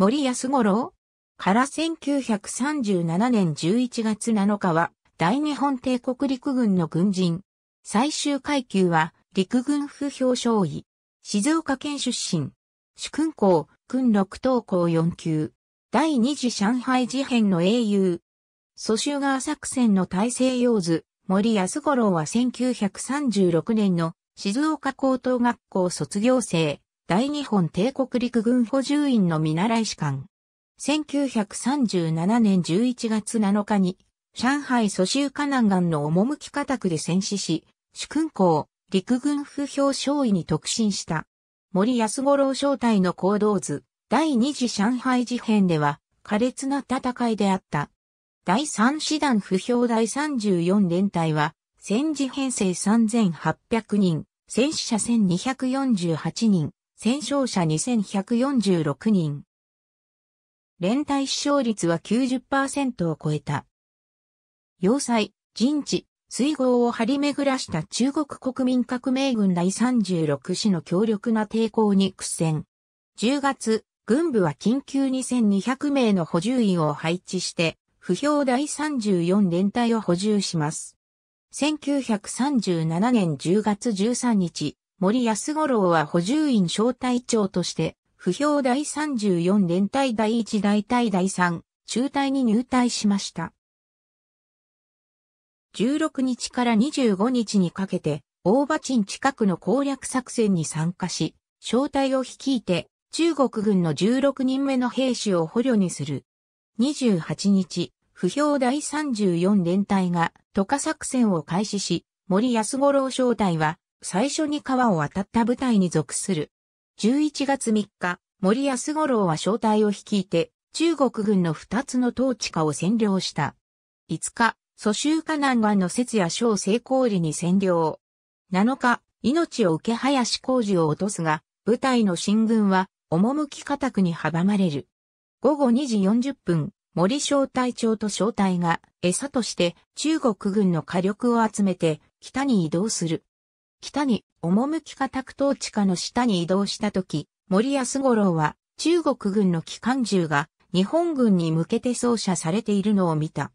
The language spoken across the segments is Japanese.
森安五郎から1937年11月7日は大日本帝国陸軍の軍人。最終階級は陸軍不表彰尉。静岡県出身。主君校、君六等校4級。第二次上海事変の英雄。蘇州川作戦の大西洋図。森安五郎は1936年の静岡高等学校卒業生。大日本帝国陸軍補充員の見習い士官。1937年11月7日に、上海蘇州河南岸のき家宅で戦死し、主君校、陸軍不評勝位に特進した。森安五郎正体の行動図、第二次上海事変では、苛烈な戦いであった。第三師団不評第34連隊は、戦時編成3800人、戦死者1248人、戦勝者2146人。連帯死傷率は90%を超えた。要塞、陣地、水郷を張り巡らした中国国民革命軍第36師の強力な抵抗に苦戦。10月、軍部は緊急2200名の補充員を配置して、不評第34連隊を補充します。1937年10月13日、森安五郎は補充員小隊長として、不評第34連隊第1大隊第3、中隊に入隊しました。16日から25日にかけて、大場鎮近くの攻略作戦に参加し、小隊を率いて、中国軍の16人目の兵士を捕虜にする。28日、不評第34連隊が、渡河作戦を開始し、森安五郎小隊は、最初に川を渡った部隊に属する。11月3日、森安五郎は小隊を率いて、中国軍の2つの統治下を占領した。5日、蘇州河南岸の節夜小成功裏に占領。7日、命を受け林工事を落とすが、部隊の進軍は、趣固くに阻まれる。午後2時40分、森小隊長と小隊が餌として中国軍の火力を集めて北に移動する。北に、赴き家宅統治下の下に移動した時、森安五郎は、中国軍の機関銃が、日本軍に向けて操射されているのを見た。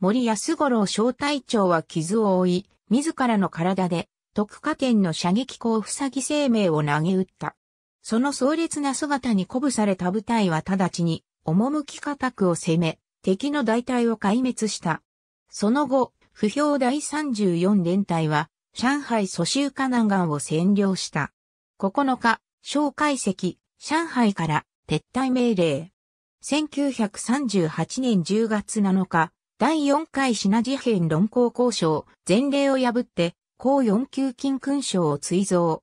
森安五郎小隊長は傷を負い、自らの体で、徳華県の射撃校塞ぎ生命を投げ打った。その壮烈な姿に鼓舞された部隊は直ちに、赴き家くを攻め、敵の大隊を壊滅した。その後、不評第34連隊は、上海蘇州河南岸を占領した。9日、小介石、上海から撤退命令。1938年10月7日、第4回品事変論考交渉、前例を破って、高4級金勲章を追贈。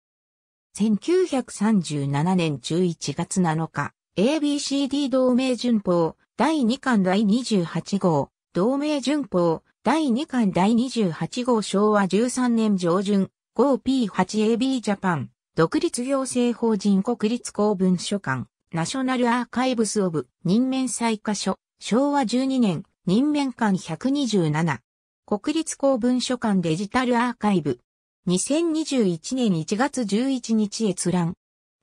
1937年11月7日、ABCD 同盟順法、第2巻第28号、同盟順法、第2巻第28号昭和13年上旬、5P8AB ジャパン、独立行政法人国立公文書館、ナショナルアーカイブスオブ、任免再課書、昭和12年、任免館127。国立公文書館デジタルアーカイブ。2021年1月11日閲覧。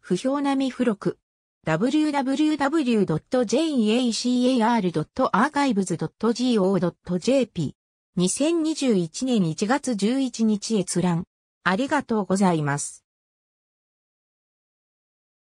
不評並み付録。www.jacar.archives.go.jp 2021年1月11日閲覧。ありがとうございます。